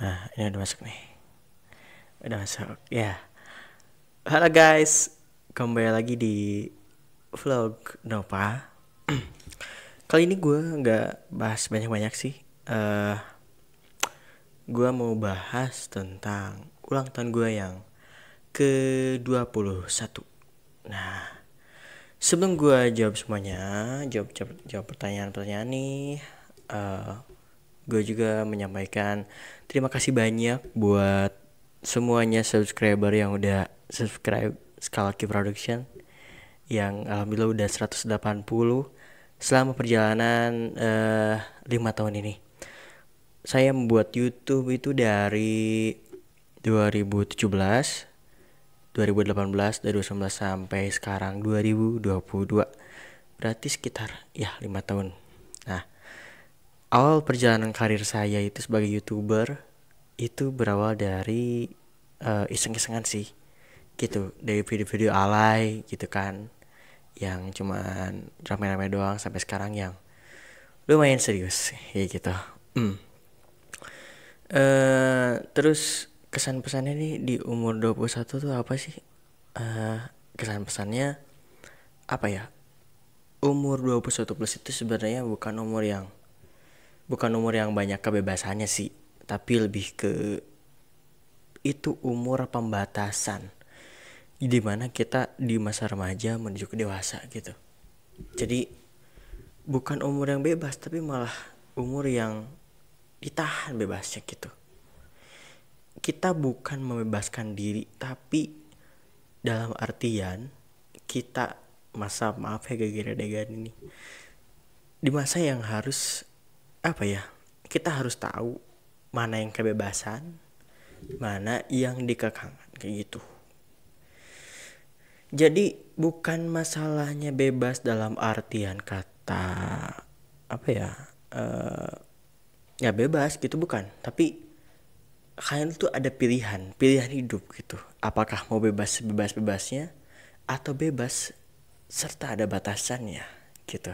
Nah, ini udah masuk nih. Udah masuk, ya. Yeah. Halo guys, kembali lagi di vlog Nova. Kali ini gue nggak bahas banyak-banyak sih. Uh, eh, gue mau bahas tentang ulang tahun gue yang ke-21. Nah, sebelum gue jawab semuanya, jawab jawab, jawab pertanyaan-pertanyaan nih, uh, gue juga menyampaikan terima kasih banyak buat semuanya subscriber yang udah subscribe Skalaki Production yang alhamdulillah udah 180 selama perjalanan eh, lima 5 tahun ini. Saya membuat YouTube itu dari 2017, 2018, dari 2019 sampai sekarang 2022. Berarti sekitar ya 5 tahun. Nah, awal perjalanan karir saya itu sebagai youtuber itu berawal dari uh, iseng-isengan sih gitu dari video-video alay gitu kan yang cuman rame-rame doang sampai sekarang yang lumayan serius ya gitu mm. uh, terus kesan pesannya nih di umur 21 tuh apa sih uh, eh, kesan pesannya apa ya umur 21 plus itu sebenarnya bukan umur yang bukan umur yang banyak kebebasannya sih tapi lebih ke itu umur pembatasan di mana kita di masa remaja menuju ke dewasa gitu jadi bukan umur yang bebas tapi malah umur yang ditahan bebasnya gitu kita bukan membebaskan diri tapi dalam artian kita masa maaf ya gara-gara ini di masa yang harus apa ya kita harus tahu mana yang kebebasan mana yang dikekangan kayak gitu jadi bukan masalahnya bebas dalam artian kata apa ya uh, ya bebas gitu bukan tapi kalian tuh ada pilihan pilihan hidup gitu apakah mau bebas bebas bebasnya atau bebas serta ada batasannya gitu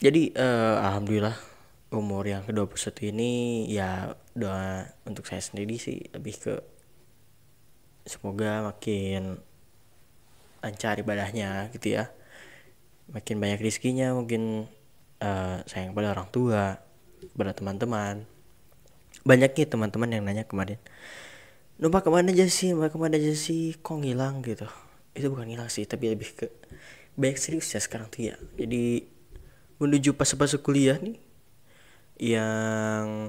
jadi uh, alhamdulillah umur yang ke-21 ini ya doa untuk saya sendiri sih lebih ke semoga makin lancar ibadahnya gitu ya makin banyak rezekinya mungkin uh, sayang pada orang tua pada teman-teman banyak nih teman-teman yang nanya kemarin Numpah kemana aja sih, numpah kemana aja sih, kok ngilang gitu Itu bukan ngilang sih, tapi lebih ke Banyak serius ya sekarang tuh ya Jadi menuju fase-fase kuliah nih yang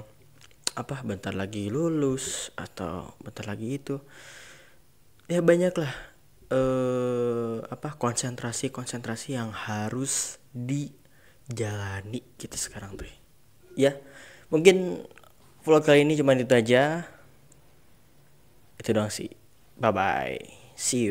apa bentar lagi lulus atau bentar lagi itu ya banyaklah eh apa konsentrasi konsentrasi yang harus dijalani kita sekarang tuh ya mungkin vlog kali ini cuma itu aja itu doang sih bye bye see you